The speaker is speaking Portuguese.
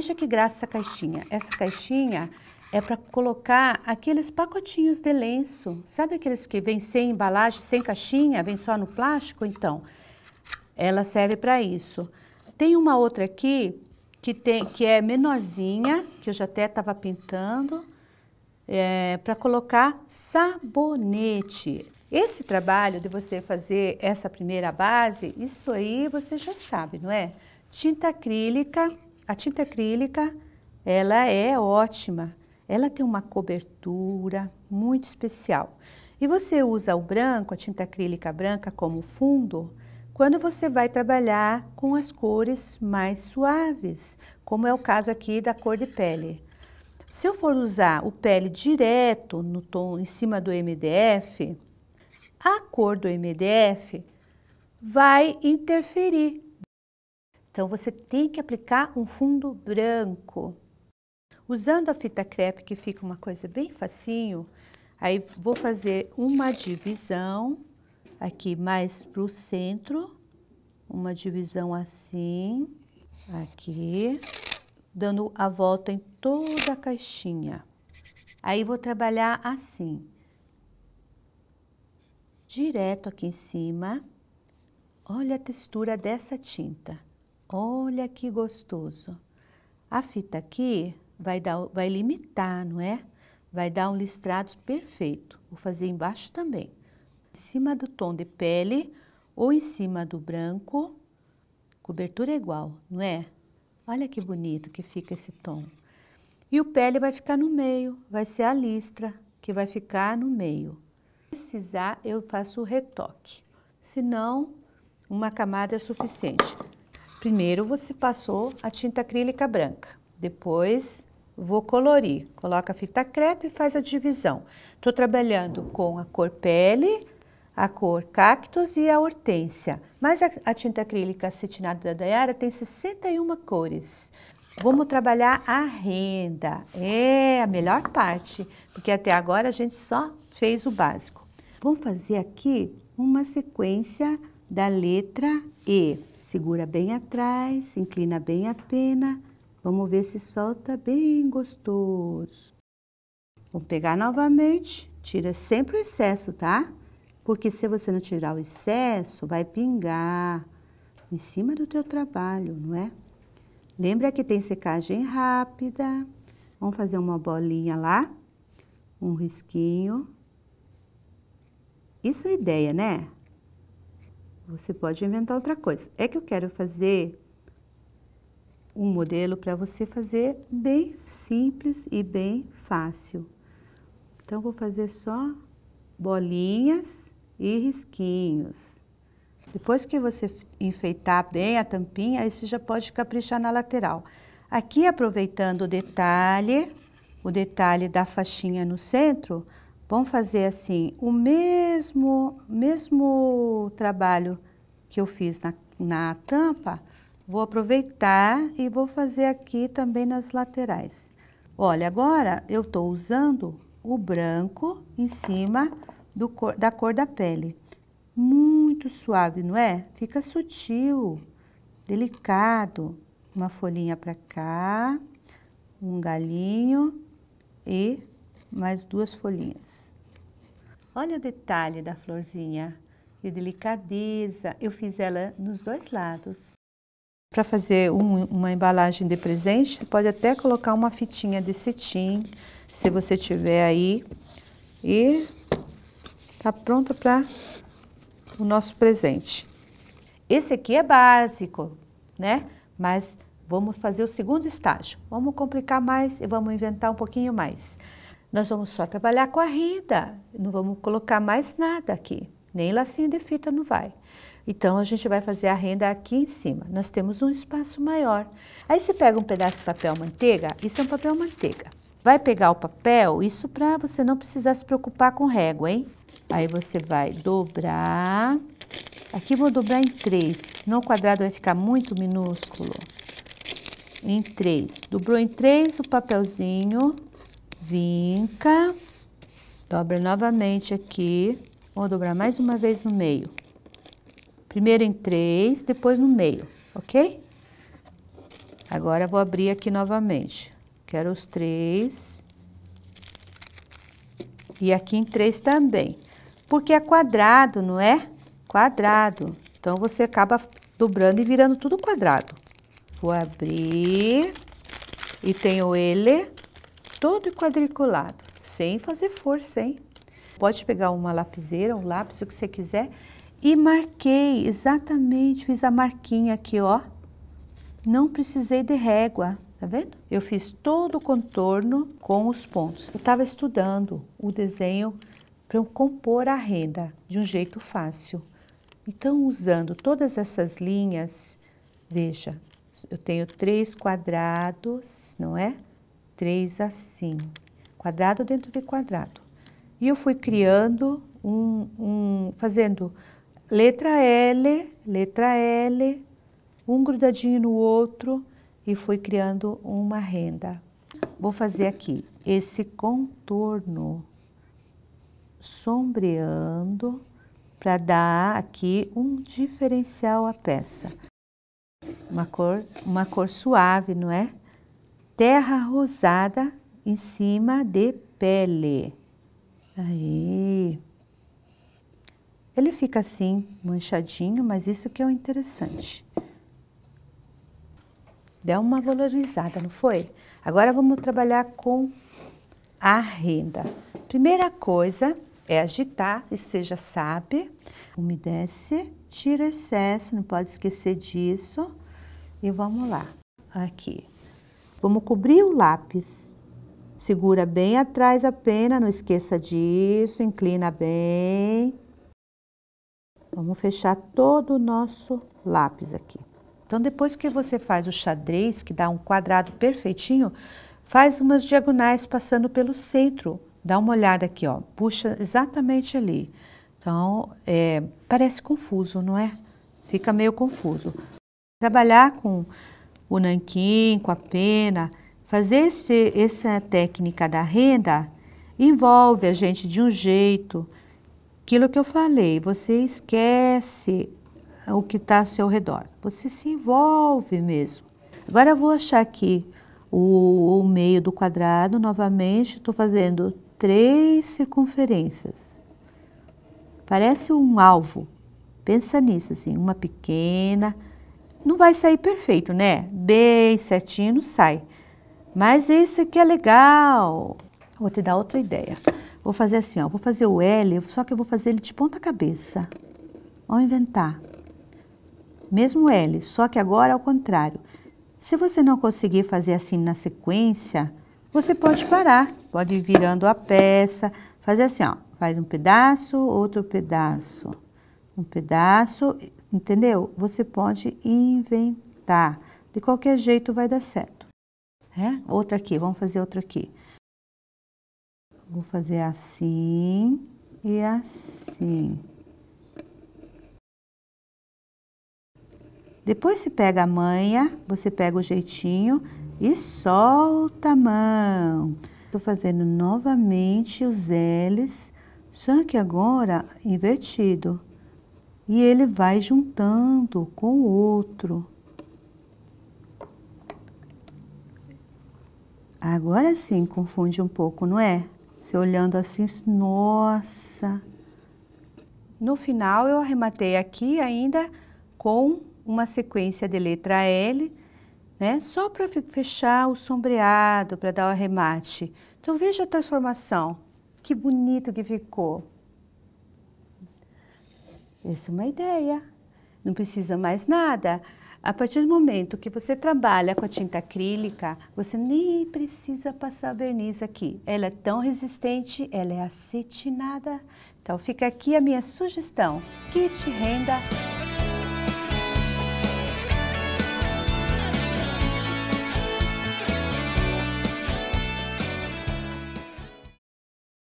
Veja que graça essa caixinha. Essa caixinha é para colocar aqueles pacotinhos de lenço. Sabe aqueles que vêm sem embalagem, sem caixinha, vem só no plástico? Então, ela serve para isso. Tem uma outra aqui que, tem, que é menorzinha, que eu já até estava pintando, é, para colocar sabonete. Esse trabalho de você fazer essa primeira base, isso aí você já sabe, não é? Tinta acrílica a tinta acrílica, ela é ótima. Ela tem uma cobertura muito especial. E você usa o branco, a tinta acrílica branca como fundo, quando você vai trabalhar com as cores mais suaves, como é o caso aqui da cor de pele. Se eu for usar o pele direto no tom em cima do MDF, a cor do MDF vai interferir então você tem que aplicar um fundo branco. Usando a fita crepe, que fica uma coisa bem facinho, aí vou fazer uma divisão aqui mais para o centro, uma divisão assim, aqui, dando a volta em toda a caixinha. Aí vou trabalhar assim, direto aqui em cima. Olha a textura dessa tinta. Olha que gostoso. A fita aqui vai, dar, vai limitar, não é? Vai dar um listrado perfeito. Vou fazer embaixo também. Em cima do tom de pele ou em cima do branco, cobertura é igual, não é? Olha que bonito que fica esse tom. E o pele vai ficar no meio, vai ser a listra que vai ficar no meio. Se precisar, eu faço o retoque. Se não, uma camada é suficiente. Primeiro você passou a tinta acrílica branca, depois vou colorir. Coloca a fita crepe e faz a divisão. Estou trabalhando com a cor pele, a cor cactus e a hortência. Mas a, a tinta acrílica acetinada da Dayara tem 61 cores. Vamos trabalhar a renda. É a melhor parte, porque até agora a gente só fez o básico. Vamos fazer aqui uma sequência da letra E. Segura bem atrás, inclina bem a pena. Vamos ver se solta bem gostoso. Vamos pegar novamente, tira sempre o excesso, tá? Porque se você não tirar o excesso, vai pingar em cima do teu trabalho, não é? Lembra que tem secagem rápida. Vamos fazer uma bolinha lá, um risquinho. Isso é ideia, né? Você pode inventar outra coisa. É que eu quero fazer um modelo para você fazer bem simples e bem fácil. Então, vou fazer só bolinhas e risquinhos. Depois que você enfeitar bem a tampinha, aí você já pode caprichar na lateral. Aqui, aproveitando o detalhe, o detalhe da faixinha no centro, Vamos fazer assim, o mesmo, mesmo trabalho que eu fiz na, na tampa, vou aproveitar e vou fazer aqui também nas laterais. Olha, agora eu estou usando o branco em cima do cor, da cor da pele. Muito suave, não é? Fica sutil, delicado. Uma folhinha para cá, um galinho e mais duas folhinhas. Olha o detalhe da florzinha e delicadeza. Eu fiz ela nos dois lados. Para fazer um, uma embalagem de presente, você pode até colocar uma fitinha de cetim, se você tiver aí. E tá pronta para o nosso presente. Esse aqui é básico, né? Mas vamos fazer o segundo estágio. Vamos complicar mais e vamos inventar um pouquinho mais. Nós vamos só trabalhar com a renda, não vamos colocar mais nada aqui, nem lacinho de fita não vai. Então, a gente vai fazer a renda aqui em cima. Nós temos um espaço maior. Aí, você pega um pedaço de papel manteiga, isso é um papel manteiga. Vai pegar o papel, isso para você não precisar se preocupar com régua, hein? Aí, você vai dobrar. Aqui, vou dobrar em três, senão o quadrado vai ficar muito minúsculo. Em três. Dobrou em três o papelzinho vinca, dobra novamente aqui, vou dobrar mais uma vez no meio. Primeiro em três, depois no meio, ok? Agora vou abrir aqui novamente. Quero os três. E aqui em três também. Porque é quadrado, não é? Quadrado. Então, você acaba dobrando e virando tudo quadrado. Vou abrir. E tenho ele todo quadriculado, sem fazer força, hein? Pode pegar uma lapiseira, um lápis, o que você quiser, e marquei exatamente, fiz a marquinha aqui, ó. Não precisei de régua, tá vendo? Eu fiz todo o contorno com os pontos. Eu estava estudando o desenho para eu compor a renda de um jeito fácil. Então, usando todas essas linhas, veja, eu tenho três quadrados, não é? três assim, quadrado dentro de quadrado. E eu fui criando um, um fazendo letra L, letra L, um grudadinho no outro e fui criando uma renda. Vou fazer aqui esse contorno sombreando para dar aqui um diferencial à peça. Uma cor, uma cor suave, não é? terra rosada em cima de pele. Aí. Ele fica assim, manchadinho, mas isso que é o interessante. Deu uma valorizada, não foi? Agora vamos trabalhar com a renda. Primeira coisa é agitar, seja sabe, umedece, tira excesso, não pode esquecer disso. E vamos lá. Aqui, Vamos cobrir o lápis. Segura bem atrás a pena, não esqueça disso, inclina bem. Vamos fechar todo o nosso lápis aqui. Então, depois que você faz o xadrez, que dá um quadrado perfeitinho, faz umas diagonais passando pelo centro. Dá uma olhada aqui, ó. Puxa exatamente ali. Então, é, parece confuso, não é? Fica meio confuso. Trabalhar com o nanquim com a pena. Fazer esse, essa técnica da renda envolve a gente de um jeito. Aquilo que eu falei, você esquece o que está ao seu redor. Você se envolve mesmo. Agora eu vou achar aqui o, o meio do quadrado novamente. Estou fazendo três circunferências. Parece um alvo. Pensa nisso, assim, uma pequena, não vai sair perfeito, né? Bem certinho não sai. Mas esse aqui é legal. Vou te dar outra ideia. Vou fazer assim, ó. Vou fazer o L, só que eu vou fazer ele de ponta cabeça. Vamos inventar. Mesmo L, só que agora ao contrário. Se você não conseguir fazer assim na sequência, você pode parar. Pode ir virando a peça. Fazer assim, ó. Faz um pedaço, outro pedaço. Um pedaço, Entendeu? Você pode inventar. De qualquer jeito vai dar certo. É? Outra aqui, vamos fazer outra aqui. Vou fazer assim e assim. Depois se pega a manha, você pega o jeitinho e solta a mão. Estou fazendo novamente os L's, só que agora invertido e ele vai juntando com o outro. Agora sim confunde um pouco, não é? Se olhando assim, nossa. No final eu arrematei aqui ainda com uma sequência de letra L, né? Só para fechar o sombreado, para dar o arremate. Então veja a transformação. Que bonito que ficou. Essa é uma ideia. Não precisa mais nada. A partir do momento que você trabalha com a tinta acrílica, você nem precisa passar verniz aqui. Ela é tão resistente, ela é acetinada. Então fica aqui a minha sugestão. Kit Renda